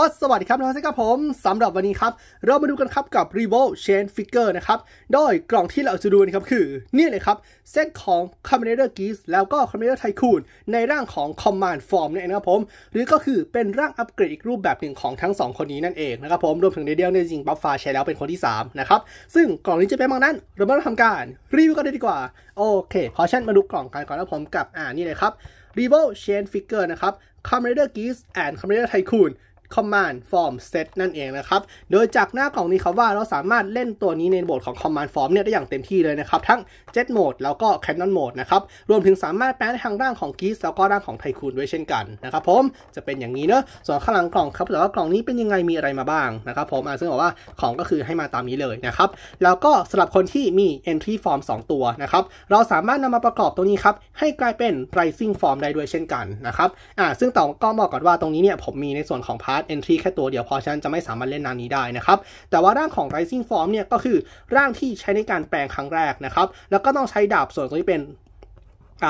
อสสวัสดีครับน้กงเซกครับผมสำหรับวันนี้ครับ เรามาดูกันครับกับ r e v o Chain Figure นะครับโดยกล่องที่เราจะดูนะครับคือเนี่ยเลยครับ เซตของ c o m m a n d e r Geese แล้วก็ c o m m a n d e r Tycoon ในร่างของ Command Form เนี่ยนะครับผม หรือก็คือเป็นร่างอัปเกรดอีกรูปแบบหนึ่งของทั้ง 2 คนนี้นั่นเองนะครับผมรวมถึงในเดียวในจริงบัฟฟาใช้แล้วเป็นคนที่ 3 นะครับ ซึ่งกล่องนี้จะเป็นบางนั้นเรามาทำการรีวิวกันเลยดีกว่าโอเคพอเชินมาดูกล่องกันก่อนนะผมกับอ่านี่เลยครับ r e v o Chain Figure นะครับ c o m m a n d e r Geese and c o m m a n d e r Tycoon command form set นั่นเองนะครับ โดยจากหน้ากล่องนี้ครับว่าเราสามารถเล่นตัวนี้ในโหมดของ command form เนี่ยได้อย่างเต็มที่เลยนะครับทั้ง jet mode แล้วก็ cannon mode นะครับรวมถึงสามารถแปลทางด้านของ g e e s แล้วก็ด้านของไทคู n ด้วยเช่นกันนะครับผมจะเป็นอย่างนี้เนอะส่วนข้างหลังกล่องครับแต่ว่ากล่องนี้เป็นยังไงมีอะไรมาบ้างนะครับผมซึ่งบอกว่าของก็คือให้มาตามนี้เลยนะครับ แล้วก็สำหรับคนที่มี entry form 2 ตัวนะครับเราสามารถนำมาประกอบตัวนี้ครับให้กลายเป็น rising form ได้ด้วยเช่นกันนะครับอ่าซึ่งต่อก็บอกก่อนว่าตรงนี้เนี่ยผมมีในส่วนของาร์ตเอนทรีแค่ตัวเดียวเพราะฉะนั้นจะไม่สามารถเล่นนางนี้ได้นะครับ แต่ว่าร่างของ Rising Form เนี่ยก็คือร่างที่ใช้ในการแปลงครั้งแรกนะครับ แล้วก็ต้องใช้ดาบส่วนตัวที่เป็น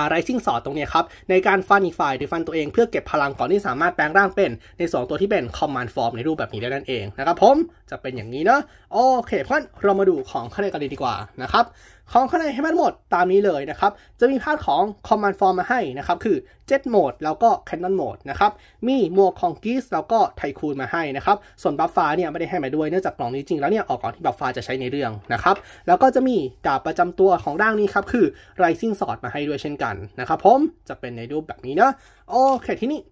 ไรซิ่งสอดตรงนี้ครับ ในการฟันอีกฝ่ายหรือฟันตัวเองเพื่อเก็บพลังก่อนที่สามารถแปลงร่างเป็นในสองตัวที่เป็นคอมมานด์ฟอร์มในรูปแบบนี้ได้นั่นเองนะครับ ผมจะเป็นอย่างนี้เนอะโอเคเพราะเรามาดูของข้าราชการดีกว่านะครับของข้างในให้มันหมดตามนี้เลยนะครับ จะมีพาดของ Command Form มาให้นะครับ คือ Jet Mode แล้วก็ Cannon Mode นะครับ มีหมวกของ g e e s แล้วก็ไทคูนมาให้นะครับ ส่วนบัฟฟ้าเนี่ยไม่ได้ให้มาด้วยเนื่องจากกล่องนี้จริงแล้วเนี่ยออกก่อนที่บัฟฟ้าจะใช้ในเรื่องนะครับ แล้วก็จะมีดาบประจำตัวของร่างนี้ครับ คือ Rising Sword มาให้ด้วยเช่นกันนะครับผม จะเป็นในรูปแบบนี้นะโอเคที่นี่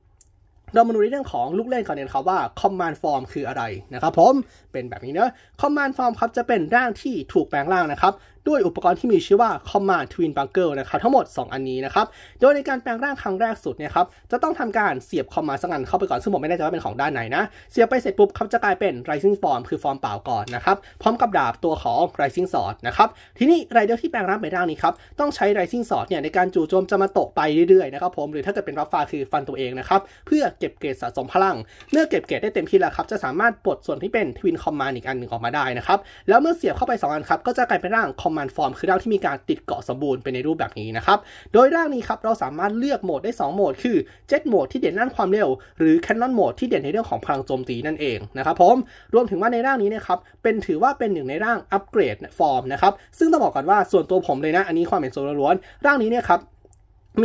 เรามาดูในเรื่องของลูกเล่นก่อนเนครับว่า command form คืออะไรนะครับผม เป็นแบบนี้เนอะ command form ครับจะเป็นร่างที่ถูกแปลงร่างนะครับด้วยอุปกรณ์ที่มีชื่อว่า c o m m a ทว Twin Bunker นะครับทั้งหมด 2 อันนี้นะครับโดยในการแปลงร่างครั้งแรกสุดเนี่ยครับจะต้องทำการเสียบ c o m m a สักอันเข้าไปก่อน ซึ่งผมไม่แน่ใจว่าเป็นของด้านไหนนะ เสียบไปเสร็จปุ๊บเขาจะกลายเป็น Rising Form คือฟอร์มเปล่าก่อนนะครับพร้อมกับดาบตัวของ Rising Sword นะครับทีนี้ไรเดอร์ที่แปลงร่างไป็นร่างนี้ครับต้องใช้ Rising Sword เนี่ยในการจู่โจมจะมาตกไปเรื่อยๆนะครับผมหรือถ้าเกิดเป็นรัฟฟาคือฟันตัวเองนะครับเพื่อเก็บเกรดสะสมพลังเมื่อเก็บเกรดได้เต็มที่แล้วครับจะสามารถปลดส่วนที่เป็นทวินคอมมาอีกอันหนึ่งออกมาได้นะครับแล้วเมื่อเสียบเข้าไป2อันครับก็จะกลายเป็นร่างคมานฟอร์มคือร่างที่มีการติดเกาะสมบูรณ์ไปในรูปแบบนี้นะครับ โดยร่างนี้ครับเราสามารถเลือกโหมดได้ 2 โหมด คือเจ็ตโหมดที่เด่นด้านความเร็ว หรือแคนนอนโหมดที่เด่นในเรื่องของพลังโจมตีนั่นเองนะครับ ผมรวมถึงว่าในร่างนี้นะครับเป็นถือว่าเป็นหนึ่งในร่างอัปเกรดฟอร์มนะครับซึ่งต้องบอกก่อนว่าส่วนตัวผมเลยนะ อันนี้ความเห็นส่วนล้วน ร่างนี้เนี่ยครับ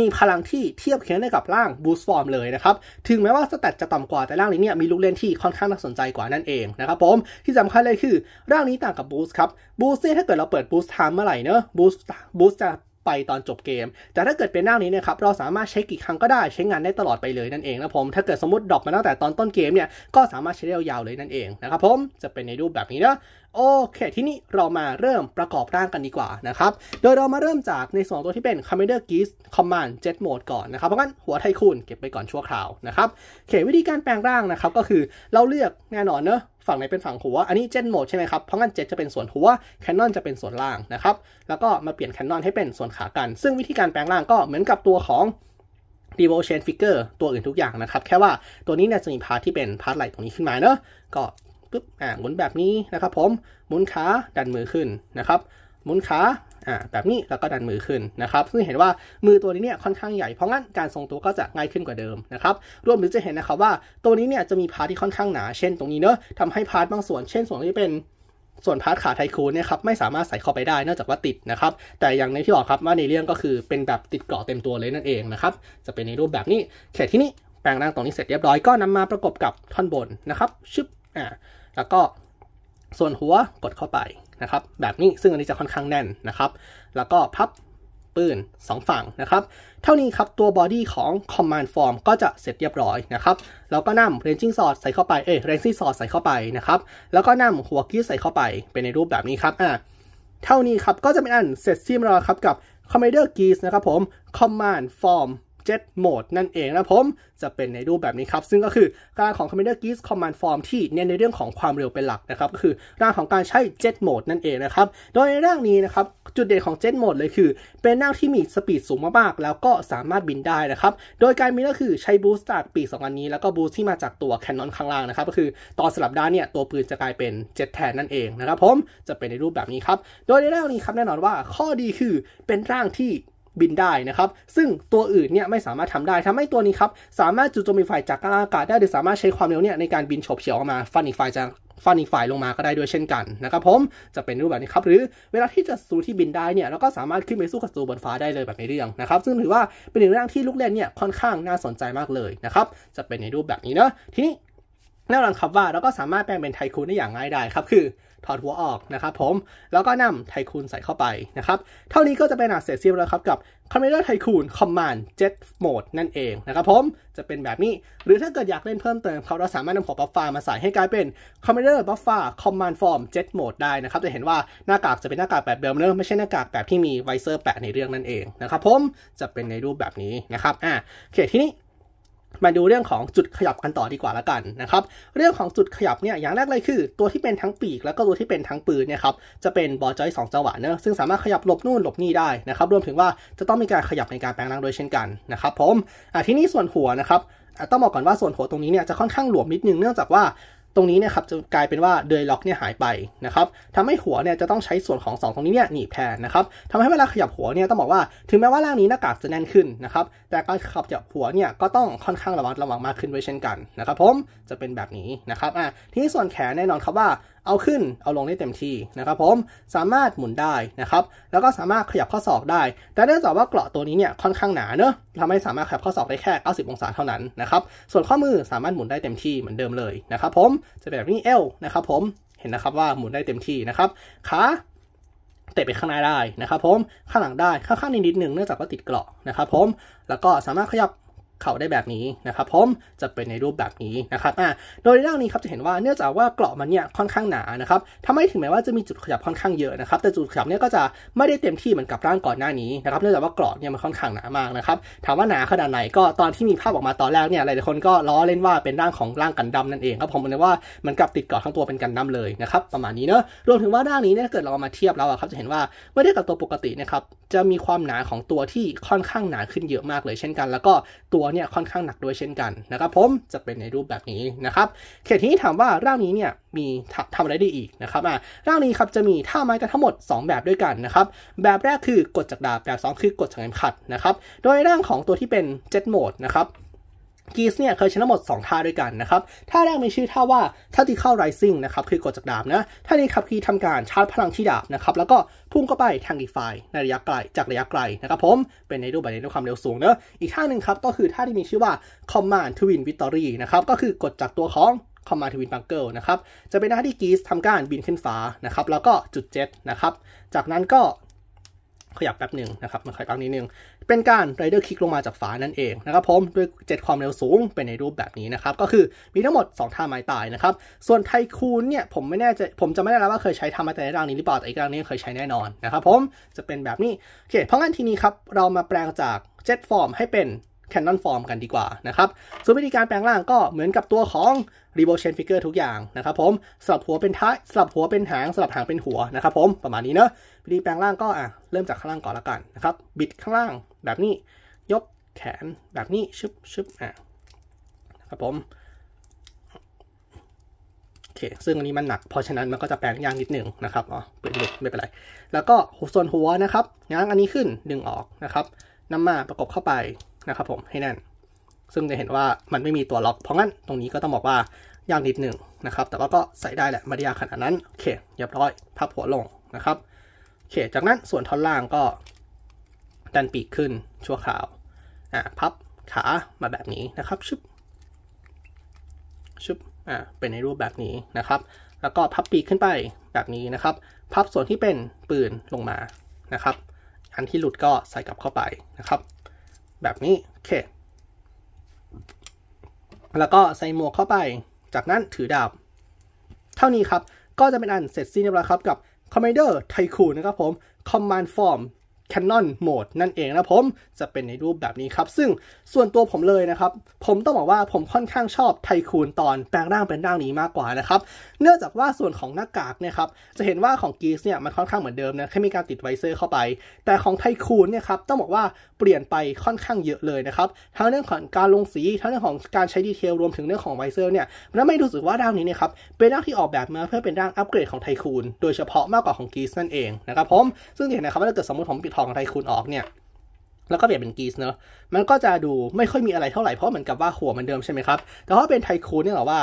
มีพลังที่เทียบเคียงได้กับร่างบูสฟอร์มเลยนะครับ ถึงแม้ว่าสเตตจะต่ำกว่าแต่ร่างนี้เนี่ยมีลูกเล่นที่ค่อนข้างน่าสนใจกว่านั่นเองนะครับผม ที่สำคัญเลยคือ ร่างนี้ต่างกับบูสครับ บูสเนี่ยถ้าเกิดเราเปิดบูส์ทมเมื่อไหร่เนอะ บูสบูสจะไปตอนจบเกม แต่ถ้าเกิดเป็นร่างนี้นะครับเราสามารถใช้กี่ครั้งก็ได้ใช้งานได้ตลอดไปเลยนั่นเองนะผม ถ้าเกิดสมมติดรอปมาตั้งแต่ตอนต้นเกมเนี่ยก็สามารถใช้ได้ยาวเลยนั่นเองนะครับ ผม จะเป็นในรูปแบบนี้นะโอเคที่นี้เรามาเริ่มประกอบร่างกันดีกว่านะครับโดยเรามาเริ่มจากในส่วนตัวที่เป็น Commander Geese Command Jet Mode ก่อนนะครับเพราะงั้นหัวไทคูนเก็บไปก่อนชั่วคราวนะครับเขวิธีการแปลงร่างนะครับก็คือเราเลือกแน่นอนเนอะฝั่งไหนเป็นฝั่งหัวอันนี้เจนโหมดใช่ไหมครับเพราะงั้นเจนจะเป็นส่วนหัวแคนนอนจะเป็นส่วนล่างนะครับแล้วก็มาเปลี่ยนแคนนอนให้เป็นส่วนขากันซึ่งวิธีการแปลงร่างก็เหมือนกับตัวของ d e v o t i o n figure ตัวอื่นทุกอย่างนะครับแค่ว่าตัวนี้เนี่ยจะมีพาร์ทที่เป็นพาร์ทไหลตรงนี้ขึ้นมาเนอะก็ปึ๊บ อ่าหมุนแบบนี้นะครับ ผมหมุนขา ดันมือขึ้น นะครับหมุนขา อ่า แบบนี้ แล้วก็ดันมือขึ้น นะครับ ซึ่งเห็นว่ามือตัวนี้เนี่ย ค่อนข้างใหญ่ เพราะงั้นการทรงตัวก็จะง่ายขึ้นกว่าเดิม นะครับ รวมถึงจะเห็นนะครับว่า ตัวนี้เนี่ย จะมีพาร์ทที่ค่อนข้างหนา เช่น ตรงนี้เนอะ ทำให้พาร์ทบางส่วน เช่น ส่วนที่เป็น ส่วนพาร์ทขาไทคูนเนี่ยครับ ไม่สามารถใส่เข้าไปได้ นอกจากว่าติด นะครับ แต่อย่างในที่บอกครับ ว่าในเรื่องก็คือ เป็นแบบติดเกาะเต็มตัวเลยนั่นเองนะครับจะเป็นในรูปแบบนี้แค่ที่นี้แปลงร่างตรงนี้เสร็จเรียบร้อยก็นำมาประกบกับท่อนบนนะครับชึบอ่าแล้วก็ส่วนหัวกดเข้าไปนะครับแบบนี้ซึ่งอันนี้จะค่อนข้างแน่นนะครับ แล้วก็พับปืน 2 ฝั่งนะครับ เท่านี้ครับตัวบอดี้ของ Command Form ก็จะเสร็จเรียบร้อยนะครับแล้วก็นำ Ranging Sword ใส่เข้าไปเอ้ย Ranging Sword ใส่เข้าไปนะครับแล้วก็นำหัวกี้ใส่เข้าไปเป็นในรูปแบบนี้ครับอ่าเท่านี้ครับก็จะเป็นอันเสร็จสิ้นแล้วครับกับ Commander Geese นะครับผม Command Form Jet Mode นั่นเอง นะผม จะเป็นในรูปแบบนี้ครับซึ่งก็คือการของ Commander Geese Command Form ที่ เน้นในเรื่องของความเร็วเป็นหลักนะครับก็คือร่างของการใช้ Jet Mode นั่นเองนะครับโดยในร่างนี้นะครับจุดเด่นของ Jet Mode เลยคือ เป็นร่างที่มีสปีดสูงมากๆแล้วก็สามารถบินได้นะครับโดยการบินก็คือใช้บูสต์จากปีกสองอันนี้แล้วก็บูสต์ที่มาจากตัวแคนนอนข้างล่างนะครับก็คือตอนสลับด้านเนี่ยตัวปืนจะกลายเป็นเจ็ตแทนนั่นเองนะครับผมจะเป็นในรูปแบบนี้ครับโดยในร่างนี้ครับแน่นอนว่า ข้อดีคือเป็นร่างที่บินได้นะครับ ซึ่งตัวอื่นเนี่ยไม่สามารถทำได้ทำให้ตัวนี้ครับ สามารถจุดโจมีฝ่ายจากกลางอากาศได้หรือสามารถใช้ความเร็วเนี่ยในการบินฉบเฉียวออกมาฟันอีกฝ่ายจากฟันอีกฝ่ายลงมาก็ได้ด้วยเช่นกันนะครับผมจะเป็นรูปแบบนี้ครับหรือเวลาที่จะสู้ที่บินได้เนี่ยเราก็สามารถขึ้นไปสู้กับสูวบนฟ้าได้เลยแบบในเรื่องนะครับซึ่งถือว่าเป็นหนึ่งเรื่องที่ลูกเล่นเนี่ยค่อนข้างน่าสนใจมากเลยนะครับจะเป็นในรูปแบบนี้เนาะทีนี้แน่นอนครับว่าเราก็สามารถแปลงเป็นไทคูนได้อย่างง่ายได้ครับคือถอดหัวออกนะครับผม แล้วก็นำไทคูนใส่เข้าไปนะครับ เท่านี้ก็จะเป็นอากเสเซียบแล้วครับ กับคอมเม m m a n d e r t ค c o o n ม o m m a n d Jet m o นั่นเองนะครับผม จะเป็นแบบนี้ หรือถ้าเกิดอยากเล่นเพิ่มเติมเขาเราสามารถนำหัวบัฟฟ้ามาใส่ให้กลายเป็นค c ม m m ด n d e r ฟฟาคอมมานด์ฟอร์มเจ็ตโหมดได้นะครับ จะเห็นว่าหน้ากากจะเป็นหน้ากากแบบเดิมเนอะไม่ใช่หน้ากากแบบที่มีไวเซอร์แปะในเรื่องนั่นเองนะครับผม จะเป็นในรูปแบบนี้นะครับ อ่าโอเคทีนี้มาดูเรื่องของจุดขยับกันต่อดีกว่าละกันนะครับ เรื่องของจุดขยับเนี่ยอย่างแรกเลยคือ ตัวที่เป็นทั้งปีก แล้วก็ตัวที่เป็นทั้งปืนเนี่ยครับจะเป็นบอจอยสองจังหวะเนอะซึ่งสามารถขยับหลบนู่นหลบนี่ได้นะครับ รวมถึงว่าจะต้องมีการขยับในการแปลงร่างโดยเช่นกันนะครับผมอ่ะที่นี่ส่วนหัวนะครับต้องบอกก่อนว่าส่วนหัวตรงนี้เนี่ยจะค่อนข้างหลวมนิดนึงเนื่องจากว่าตรงนี้เนี่ยครับจะกลายเป็นว่าเดยล็อกเนี่ยหายไปนะครับทำให้หัวเนี่ยจะต้องใช้ส่วนของ2ตรงนี้เนี่ยหนีบแทนนะครับทำให้เวลาขยับหัวเนี่ยต้องบอกว่า ถึงแม้ว่าล่างนี้หน้ากากจะแน่นขึ้นนะครับแต่การขับจับหัวเนี่ยก็ต้องค่อนข้างระมัดระวังมากขึ้นด้วยเช่นกันนะครับผมจะเป็นแบบนี้นะครับอ่ะทีนี้ส่วนแขนแน่นอนครับว่าเอาขึ้นเอาลงได้เต็มที่นะครับผม สามารถหมุนได้นะครับ แล้วก็สามารถขยับข้อศอกได้ แต่เนื่องจากว่าเกราะตัวนี้เนี่ยค่อนข้างหนาเนอะทำให้สามารถขยับข้อศอกได้แค่ 90 องศาเท่านั้นนะครับ ส่วนข้อมือสามารถหมุนได้เต็มที่เหมือนเดิมเลยนะครับผม จะเป็นแบบนี้เอวนะครับผม เห็นนะครับว่าหมุนได้เต็มที่นะครับ ขาเตะไปข้างหน้าได้นะครับผม ข้างหลังได้ข้างๆนิดนิดหนึ่งเนื่องจากว่าติดเกราะนะครับผม แล้วก็สามารถขยับเขาได้แบบนี้นะครับผมจะเป็นในรูปแบบนี้นะครับอ่าโดยเรื่องนี้ครับจะเห็นว่าเนื่องจากว่าเกราะมันเนี่ยค่อนข้างหนานะครับทำให้ถึงแม้ว่าจะมีจุดขยับค่อนข้างเยอะนะครับแต่จุดขยับเนี่ยก็จะไม่ได้เต็มที่เหมือนกับร่างก่อนหน้านี้นะครับเนื่องจากว่าเกราะเนี่ยมันค่อนข้างหนามากนะครับถามว่าหนาขนาดไหนก็ตอนที่มีภาพออกมาตอนแรกเนี่ยหลายคนก็ล้อเล่นว่าเป็นร่างของร่างกันดำนั่นเองครับผมเลยว่ามันกับติดเกาะทั้งตัวเป็นกันดำเลยนะครับประมาณนี้เนอะรวมถึงว่าร่างนี้เนี่ยเกิดเรามาเทียบแล้วครับจะเห็นว่าไม่ได้กับตัวปกตินะครับจะมีความหนาของตัวที่ค่อนข้างหนาขึ้นเยอะมากเลย เช่นกัน แล้วก็ตัวเนี่ยค่อนข้างหนักด้วยเช่นกันนะครับผมจะเป็นในรูปแบบนี้นะครับ เขตที่ถามว่าร่างนี้เนี่ยมีทำอะไรได้อีกนะครับอ่าร่างนี้ครับจะมีท่าไม้กันทั้งหมด 2 แบบด้วยกันนะครับแบบแรกคือกดจากดาบแบบ 2 คือกดจากเข็มขัดนะครับโดยร่างของตัวที่เป็นเจ็ตโหมดนะครับกีสเนี่ยเคยชนะหมด 2ท่าด้วยกันนะครับ ท่าแรกมีชื่อท่าว่าท่าที่เข้าไรซิ่งนะครับคือกดจากดาบนะท่านี้ครับคือทำการชาร์จพลังที่ดาบนะครับ แล้วก็พุ่งเข้าไปทางอีกฝ่ายในระยะไกลจากระยะไกลนะครับผม เป็นในรูปแบบในความเร็วสูงเนอะอีกท่าหนึ่งครับก็คือท่าที่มีชื่อว่าคอมมาน d to Win v ตต t o r y นะครับก็คือกดจากตัวของคอมมานทวินบังเกิลนะครับจะเป็นท่าที่กีสทำการบินขึ้นฟ้านะครับแล้วก็จุดเจ็ตนะครับจากนั้นก็ขยับแป๊บหนึ่งนะครับมาขยับนิดนึง เป็นการไรเดอร์คลิกลงมาจากฝานั่นเองนะครับผมด้วย7ความเร็วสูงเป็นในรูปแบบนี้นะครับก็คือมีทั้งหมด 2 ท่าไม้ตายนะครับส่วนไทคูนเนี่ย ผมไม่แน่ใจผมจะไม่ได้รับว่าเคยใช้ทำมาแต่ในร่างนี้หรือเปล่าแต่อีกร่างนี้เคยใช้แน่นอนนะครับผมจะเป็นแบบนี้โอเคเพราะงั้นทีนี้ครับเรามาแปลงจากเจ็ตฟอร์มให้เป็น Canon Form กันดีกว่านะครับ ส่วนวิธีการแปลงร่างก็เหมือนกับตัวของ r e โ o l Chain Figure ทุกอย่างนะครับ ผม สลับหัวเป็นท้าย สลับหัวเป็นหาง สลับหางเป็นหัว นะครับผม ประมาณนี้เนอะวิธีแปลงร่างก็อ่ะ เริ่มจากข้างล่างก่อนละกันนะครับ บิดข้างล่างแบบนี้ ยกแขนแบบนี้ ชึบชึบอ่ะนะครับผม โอเค ซึ่งอันนี้มันหนัก เพราะฉะนั้นมันก็จะแปลงยากนิดหนึ่งนะครับอ๋อเปิดไม่เป็นไร แล้วก็ส่วนหัวนะครับง้างอันนี้ขึ้น ดึงออกนะครับนำมาประกบเข้าไปนะครับผมให้แน่นซึ่งจะเห็นว่ามันไม่มีตัวล็อก เพราะงั้นตรงนี้ก็ต้องบอกว่ายากนิดหนึ่งนะครับ แต่ว่าก็ใส่ได้แหละไม่ดยากขนาดนั้นโอเคเรียบร้อยพับหัวลงนะครับโอเคจากนั้นส่วนท่อนล่างก็ ดันปีกขึ้นชั่วคราวอ่าพับขามาแบบนี้นะครับชึบชึบอ่าเป็นในรูปแบบนี้นะครับ แล้วก็พับปีกขึ้นไปแบบนี้นะครับพับส่วนที่เป็นปืนลงมานะครับ อันที่หลุดก็ใส่กลับเข้าไปนะครับแบบนี้ โอเค แล้วก็ใส่หมวกเข้าไปจากนั้นถือดาบ เท่านี้ครับ ก็จะเป็นอันเสร็จสิ้นแล้วครับกับ Commander Tycoon นะครับผม Command Form Canon โหมดนั่นเองนะผมจะเป็นในรูปแบบนี้ครับ ซึ่งส่วนตัวผมเลยนะครับ ผมต้องบอกว่าผมค่อนข้างชอบไทคูนตอนแปลงร่างเป็นร่างนี้มากกว่านะครับ เนื่องจากว่าส่วนของหน้ากากเนี่ยครับจะเห็นว่าของกีสเนี่ยมันค่อนข้างเหมือนเดิมนะแค่มีการติดไวเซอร์เข้าไป แต่ของไทคูนเนี่ยครับต้องบอกว่าเปลี่ยนไปค่อนข้างเยอะเลยนะครับทั้งเรื่องของการลงสีทั้งเรื่องของการใช้ดีเทลรวมถึงเรื่องของไวเซอร์เนี่ยมันไม่รู้สึกว่าร่างนี้เนี่ยครับเป็นร่างที่ออกแบบมาเพื่อเป็นร่างอัปเกรดของไทคูนโดยเฉพาะมากกว่าของกีสนั่นเองนะครับผมซึ่งเห็นนะครับว่าถ้าเกิดสมมติผมปิดทองไทคูณออกเนี่ย แล้วก็เปลี่ยนเป็นกีสเนอะมันก็จะดูไม่ค่อยมีอะไรเท่าไหร่เพราะเหมือนกับว่าหัวมันเดิมใช่ไหมครับ แต่ถ้าเป็นไทคูนเนี่ยหรอว่า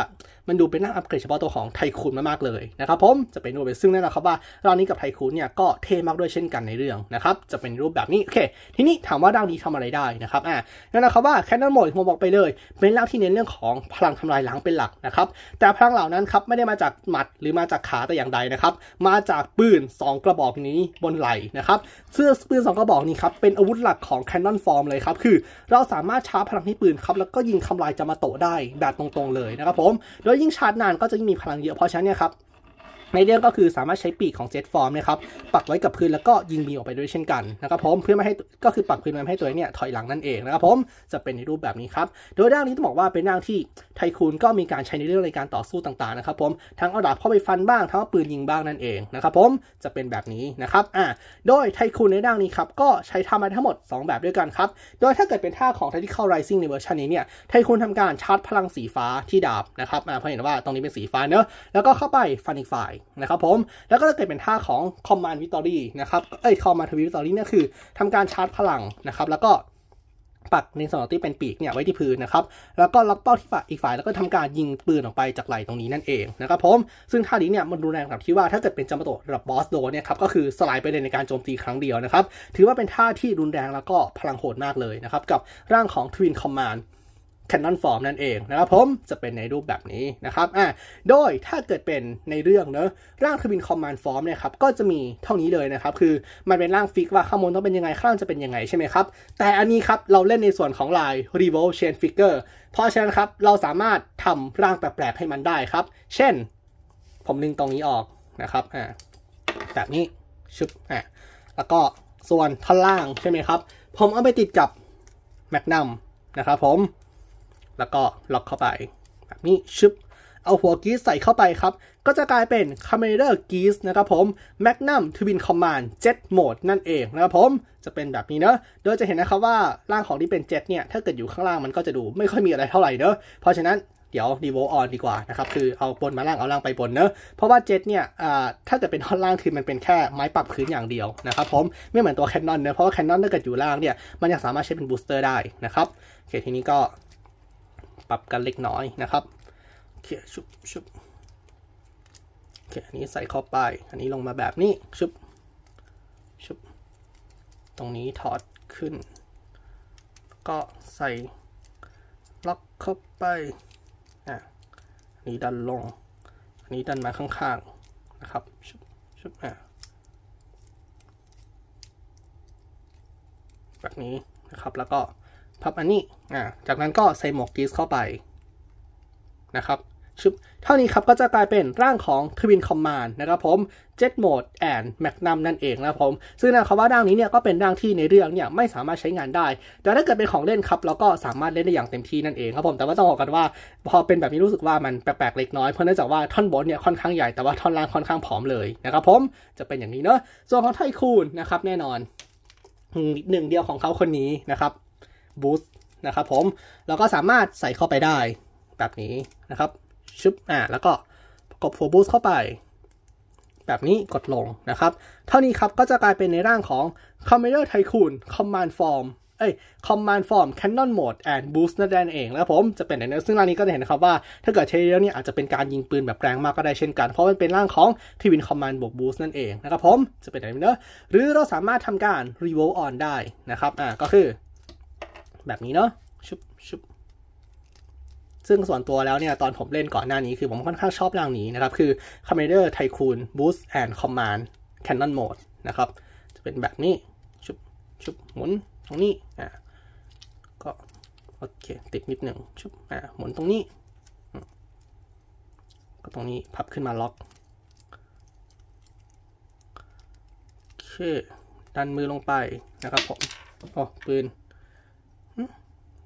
มันดูเป็นน่าอัปเกรดเฉพาะตัวของไทคูนมากๆเลยนะครับผมจะเป็นรูปเป็นซึ่งแน่นอนครับว่าร่างนี้กับไทคูนเนี่ยก็เท่มากด้วยเช่นกันในเรื่องนะครับจะเป็นรูปแบบนี้โอเค ทีนี้ถามว่าร่างนี้ทำอะไรได้นะครับอ่านั่นนะครับว่าแคนนอนโหมดผมบอกไปเลย เป็นร่างที่เน้นเรื่องของพลังทำลายล้างเป็นหลักนะครับแต่พลังเหล่านั้นครับไม่ได้มาจากหมัดหรือมาจากขาแต่อย่างใดนะครับมาจากปืน2 กระบอกนี้บนไหลนะครับเสื้อปืน 2 กระบอกนี้ครับเป็นอาวุธหลักของแคนนอนฟอร์มเลยครับคืเราสามารถชาร์จพลังที่ปืนครับ แล้วก็ยิงทำลายจามาโตะได้แบบตรงๆ เลยนะครับผม โดยยิ่งชาร์จนานก็จะยิ่งมีพลังเยอะเพราะฉะนั้นเนี่ยครับในเรื่องก็คือสามารถใช้ปีกของเจ็ตฟอร์มนะครับปักไว้กับพื้นแล้วก็ยิงมีออกไปด้วยเช่นกันนะครับผมเพื่อไม่ให้ก็คือปักพื้นไม้ให้ตัวเนี่ยถอยหลังนั่นเองนะครับผมจะเป็นในรูปแบบนี้ครับ โดยด้านนี้ต้องบอกว่าเป็นด้านที่ไทคูนก็มีการใช้ในเรื่องในการต่อสู้ต่างๆนะครับผมทั้งเอาดาบเข้าไปฟันบ้างทั้งเอาปืนยิงบ้างนั่นเองนะครับผมจะเป็นแบบนี้นะครับอ่าโดยไทคูนในด้านนี้ครับก็ใช้ทำมาทั้งหมด 2 แบบด้วยกันครับโดยถ้าเกิดเป็นท่าของ Tactical Rising ในเวอร์ชันนี้เนี่ยไทคูนทำการชาร์จพลังสีฟ้าที่ดาบนะครับอ่าเพราะเห็นว่าตรงนี้เป็นสีฟ้าเนอะแล้วก็เข้าไปฟันอีกฝ่ายนะครับผมแล้วก็จะเกิดเป็นท่าของ Command Victory นะครับเอ้ย Command Victory เนี่ยคือทำการชาร์จพลังนะครับแล้วก็ปักในส่วที่เป็นปีกเนี่ยไว้ที่พื้นนะครับแล้วก็็อกเป้าที่ฝ่ายอีกฝ่ายแล้วก็ทำการยิงปืนออกไปจากไหล่ตรงนี้นั่นเองนะครับผมซึ่งท่านี้เนี่ยมันรุนแรงแบบที่ว่าถ้าเกิดเป็นจัมโตระดับบอสโดเนี่ยครับก็คือสลายไปเลยในการโจมตีครั้งเดียวนะครับถือว่าเป็นท่าที่รุนแรงแล้วก็พลังโหดมากเลยนะครับกับร่างของทวินคอมมาน Canon Form นั่นเองนะครับผมจะเป็นในรูปแบบนี้นะครับอ่าโดยถ้าเกิดเป็นในเรื่องเนอะร่างทบิน Command Form เนี่ยครับ ก็จะมีเท่านี้เลยนะครับ คือมันเป็นร่างฟิกว่าข้างบนต้องเป็นยังไง ข้างจะเป็นยังไงใช่ไหมครับ แต่อันนี้ครับเราเล่นในส่วนของลาย Revolve Chain Figure เพราะฉะนั้นครับ เราสามารถทำร่างแปลกๆให้มันได้ครับ เช่น ผมดึงตรงนี้ออกนะครับอ่าแบบนี้ชึบอ่าแล้วก็ส่วนท่อนล่างใช่ไหมครับผมเอาไปติดกับแมกนัมนะครับ ผมแล้วก็ล็อกเข้าไป แบบนี้ชึบเอาหัวกีสใส่เข้าไปครับ ก็จะกลายเป็นาเมเดอร์กีสนะครับผม Magnum ินคอมมานด์เจ็ตโหมดนั่นเองนะครับผมจะเป็นแบบนี้เนอะ โดยจะเห็นนะครับว่าร่างของที่เป็นเจ็ตเนี่ย ถ้าเกิดอยู่ข้างล่างมันก็จะดูไม่ค่อยมีอะไรเท่าไหร่เนอะเพราะฉะนั้นเดี๋ยวดีโวออนดีกว่านะครับ คือเอาบนมาล่าง เอาล่างไปบนเนอะเพราะว่าเจ็ตเนี่ยถ้าเกิดเป็นท่อนล่างคือมันเป็นแค่ไม้ปรับพื้นอย่างเดียวนะครับผมไม่เหมือนตัวแคนนอนเนอะเพราะว่าแคนนอนถ้าเกิดอยู่ล่างเนี่ยมันยังสามารถใช้เป็นบูสเตอร์ได้นะครับโอเคทีนี้ก็ปรับกันเล็กน้อยนะครับโอเคชุบชุบโอเคอันนี้ใส่เข้าไป อันนี้ลงมาแบบนี้ชุบชุบ ตรงนี้ถอดขึ้น ก็ใส่ล็อกเข้าไป อ่ะ อันนี้ดันลง อันนี้ดันมาข้างๆนะครับชุบชุบอ่ะแบบนี้นะครับแล้วก็พับอันนี้อ่าจากนั้นก็ใส่หมวกกีสเข้าไปนะครับชุบเท่านี้ครับก็จะกลายเป็นร่างของทวินคอมมานนะครับผม Jet Mode and Magnum นั่นเองนะครับผม ซึ่งนะครับว่าร่างนี้เนี่ยก็เป็นร่างที่ในเรื่องเนี่ยไม่สามารถใช้งานได้ แต่ถ้าเกิดเป็นของเล่นครับ เราก็สามารถเล่นได้อย่างเต็มที่นั่นเองครับผม แต่ว่าต้องบอกกันว่า พอเป็นแบบนี้รู้สึกว่ามันแปลกๆเล็กน้อย เพราะเนื่องจากว่าท่อนบนเนี่ยค่อนข้างใหญ่ แต่ว่าท่อนล่างค่อนข้างผอมเลยนะครับผม จะเป็นอย่างนี้เนาะส่วนของไทคูนนะครับ แน่นอนหนึ่งเดียวของเขาคนนี้นะครับบูสต์นะครับผม เราก็สามารถใส่เข้าไปได้แบบนี้นะครับ ชึบ อ่า แล้วก็กดโฟบูสต์เข้าไป แบบนี้กดลงนะครับ เท่านี้ครับก็จะกลายเป็นในร่างของ Commander Tycoon Command Form เอ้ย Command Form Cannon Mode and Boost นั่นเองแล้วผม จะเป็นอย่างนี้ซึ่งร่างนี้ก็จะเห็นนะครับว่า ถ้าเกิดใช้เดอะเนี่ยอาจจะเป็นการยิงปืนแบบแรงมากก็ได้เช่นกัน เพราะมันเป็นร่างของทวิน Command บวก Boost นั่นเองนะครับผม จะเป็นอย่างนี้นะ หรือเราสามารถทำการ Revolve On ได้นะครับ อ่า ก็คือแบบนี้เนาะ ชุบชุบซึ่งส่วนตัวแล้วเนี่ย ตอนผมเล่นก่อนหน้านี้ คือผมค่อนข้างชอบร่างนี้นะครับ คือ Commander Tycoon Boost and Command Cannon Mode นะครับ จะเป็นแบบนี้ ชุบชุบหมุนตรงนี้ อ่า ก็โอเค ติดนิดหนึ่งชุบ อ่าหมุนตรงนี้ ก็ตรงนี้พับขึ้นมาล็อกโอเค ดันมือลงไปนะครับผมอ๋อปืน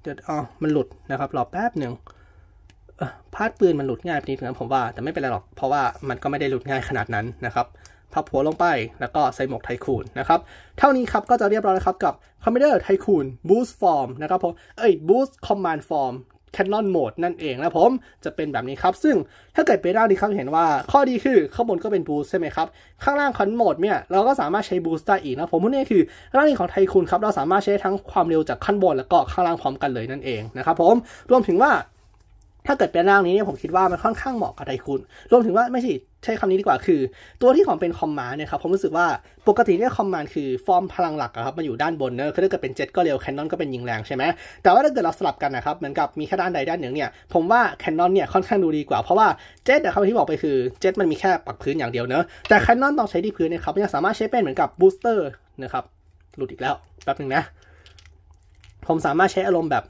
เดี๋ยวอ๋อ มันหลุดนะครับรอแป๊บหนึ่งพาดปืนมันหลุดง่ายนิดนึงผมว่า แต่ไม่เป็นไรหรอก เพราะว่ามันก็ไม่ได้หลุดง่ายขนาดนั้นนะครับ พับหัวลงไปแล้วก็ใส่หมวกไทคูนนะครับ เท่านี้ครับ ก็จะเรียบร้อยแล้วครับ กับคอมพิวเตอร์ไทคูนบูสต์ฟอร์มนะครับผม เอ้ยสต์คอมมานด์ฟอร์ม Canon Mode นั่นเองนะผมจะเป็นแบบนี้ครับซึ่งถ้าเกิดไปด้านนี้ครับเห็นว่า ข้อดีคือ ข้างบนก็เป็นบูสใช่ไหมครับข้างล่างคอนโหมดเนี่ยเราก็สามารถใช้บูสได้อีกนะผมพวกนี่คือร่างนี้ของไทคูนครับเราสามารถใช้ทั้งความเร็วจากขั้นบน แล้วก็ข้างล่างพร้อมกันเลยนั่นเองนะครับผมรวมถึงว่าถ้าเกิดเป็นร่างนี้เนี่ยผมคิดว่ามันค่อนข้างเหมาะกับไทคุณ รวมถึงว่าไม่ใช่ใช้คำนี้ดีกว่าคือ ตัวที่ของเป็นคอมมานเนี่ยครับผมรู้สึกว่าปกติเนี่ยคอมมานคือฟอร์มพลังหลักครับมาอยู่ด้านบนเนอะคือถ้าเกิดเป็นเจ็ตก็เร็วแคนนอนก็เป็นยิงแรงใช่ไหม แต่ว่าถ้าเกิดเราสลับกันนะครับเหมือนกับมีแค่ด้านใดด้านหนึ่งเนี่ยผมว่าแคนนอนเนี่ยค่อนข้างดูดีกว่าเพราะว่าเจ็ตแต่คำที่บอกไปคือเจ็ตมันมีแค่ปักพื้นอย่างเดียวเนอะแต่แคนนอนต้องใช้ที่พื้นนะครับยังสามารถใช้เป็นเหมือนกับบูสเตอร์นะครับหลุดอีกแล้วแป๊บนึงนะ ผมสามารถใช้อารมณ์แบบ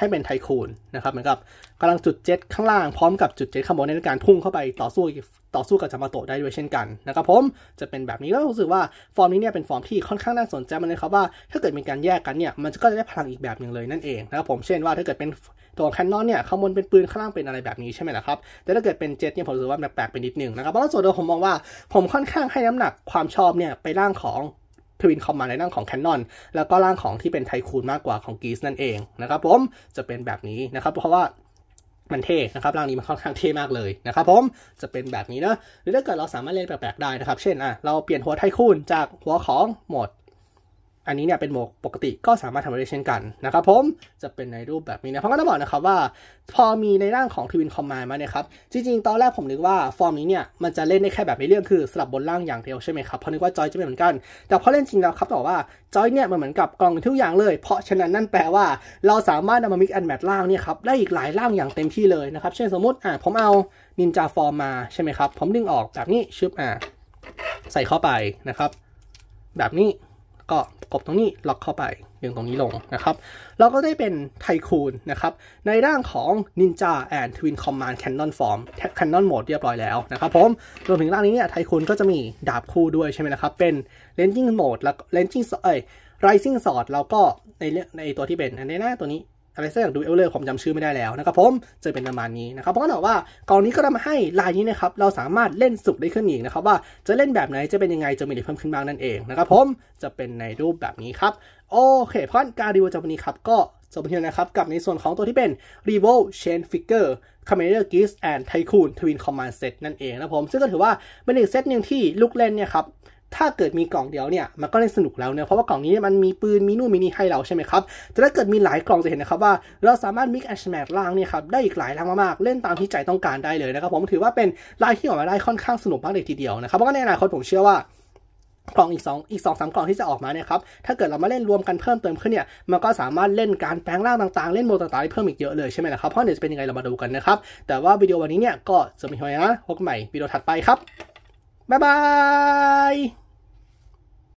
ให้เป็นไทคูนนะครับเหมือนกับกำลังจุดเจ็ตข้างล่างพร้อมกับจุดเจ็ตข้างบนในการพุ่งเข้าไปต่อสู้ต่อสู้กับจามาโตะได้ด้วยเช่นกันนะครับผมจะเป็นแบบนี้แล้วรู้สึกว่าฟอร์มนี้เนี่ยเป็นฟอร์มที่ค่อนข้างน่าสนใจมันเลยครับว่าถ้าเกิดเป็นการแยกกันเนี่ยมันก็จะได้พลังอีกแบบหนึ่งเลยนั่นเองนะครับผมเช่นว่าถ้าเกิดเป็นตัวแคนนอนเนี่ยข้างบนเป็นปืนข้างล่างเป็นอะไรแบบนี้ใช่ไหมล่ะครับแต่ถ้าเกิดเป็นเจ็ตเนี่ยผมรู้สึกว่าแปลกๆไปนิดนึงนะครับเพราะส่วนตัวผมมองว่าผมค่อนข้างให้น้ำหนักความชอบเนี่ยไปร่างของทวินคอมมาในร่างของแคนนอนแล้วก็ร่างของที่เป็นไทคูนมากกว่าของกีสนั่นเองนะครับผมจะเป็นแบบนี้นะครับเพราะว่ามันเท่นะครับร่างนี้มันค่อนข้างเท่มากเลยนะครับผมจะเป็นแบบนี้นะหรือถ้าเกิดเราสามารถเล่นแปลกๆได้นะครับเช่นอ่ะเราเปลี่ยนหัวไทคูนจากหัวของหมดอันนี้เนี่ยเป็นโหมดปกติก็สามารถทำได้เช่นกันนะครับผม จะเป็นในรูปแบบนี้นะเพราะก็ต้องบอกนะครับว่า พอมีในร่างของทวินคอมมานด์มาเนี่ยครับ จริง ๆ ตอนแรกผมนึกว่าฟอร์มนี้เนี่ย มันจะเล่นได้แค่แบบในเรื่องคือ สลับบนล่างอย่างเดียวใช่ไหมครับ เพราะนึกว่าจอยจะเป็นเหมือนกัน แต่พอเล่นจริงแล้วครับบอกว่าจอยเนี่ยมันเหมือนกับกล่องทุกอย่างเลยเพราะฉะนั้นนั่นแปลว่าเราสามารถนำมามิกแอนแมทล่างเนี่ยครับได้อีกหลายล่างอย่างเต็มที่เลยนะครับเช่นสมมติอ่าผมเอานินจาฟอร์มมาใช่ไหมครับผมดึงออกแบบนี้ชึบอ่าใส่เข้าไปนะครับ แบบนี้ก็กบตรงนี้ล็อกเข้าไปดึงตรงนี้ลงนะครับ เราก็ได้เป็นไทคูนนะครับ ในร่างของ Ninja and Twin Command Cannon Form Cannon Mode เรียบร้อยแล้วนะครับ ผม รวมถึงร่างนี้เนี่ยไทคูนก็จะมีดาบคู่ด้วยใช่ไหมนะครับ เป็น Ranging Mode แล้ว Ranging เอ้ย Rising Sword แล้วก็ในในตัวที่เป็นในหน้าตัวนี้อะไรสักอย่างดูเอลเลอร์ผมจำชื่อไม่ได้แล้วนะครับผมจะเป็นประมาณนี้นะครับ เพราะนั้นบอกว่ากองนี้ก็ได้มาให้ลายนี้นะครับเราสามารถเล่นสุกได้ขึ้นอีกนะครับว่าจะเล่นแบบไหนจะเป็นยังไงจะมีอะไรเพิ่มขึ้นบ้างนั่นเองนะครับผมจะเป็นในรูปแบบนี้ครับโอเคเพราะการรีวิวจากวันนี้ครับก็จบเพียงนะครับ กับในส่วนของตัวที่เป็น r e v o Chain Figure c o m m a n d e r g e e s and Tycoon Twin Command Set นั่นเองนะผมซึ่งก็ถือว่าเป็นอีกเซตหนึ่งที่ลูกเล่นเนี่ยครับถ้าเกิดมีกล่องเดียวเนี่ยมันก็เล่นสนุกแล้วเนะเพราะว่ากล่องนี้มันมีปืนมีนู่นมีนี่ให้เราใช่ไหมครับแต่ถ้าเกิดมีหลายกล่องจะเห็นนะครับว่า เราสามารถมิกแอชแมทล่างเนี่ยครับได้อีกหลายล่างมากๆเล่นตามที่ใจต้องการได้เลยนะครับผมถือว่าเป็นลายที่ออกมาได้ค่อนข้างสนุกมากเลยทีเดียวนะครับเพราะว่าในอนาคตผมเชื่อว่ากล่องอีก2อีก2อสามกล่องที่จะออกมาเนี่ยครับถ้าเกิดเรามาเล่นรวมกันเพิ่มเติมขึ้นเนี่ยมันก็สามารถเล่นการแปลงร่างต่างๆเล่นโมต่างๆได้เพิ่มอีกเยอะเลยใช่ไหม่ะครับเพราะเดี๋ยวจะเป็นยังไงเรามาดูกันนะครับแต่ว่าวิดีโอวันนี้เนี่ยก็จะมีเท่านี้นะพบกันใหม่วิดีโอถัดไปครับบ๊ายบาย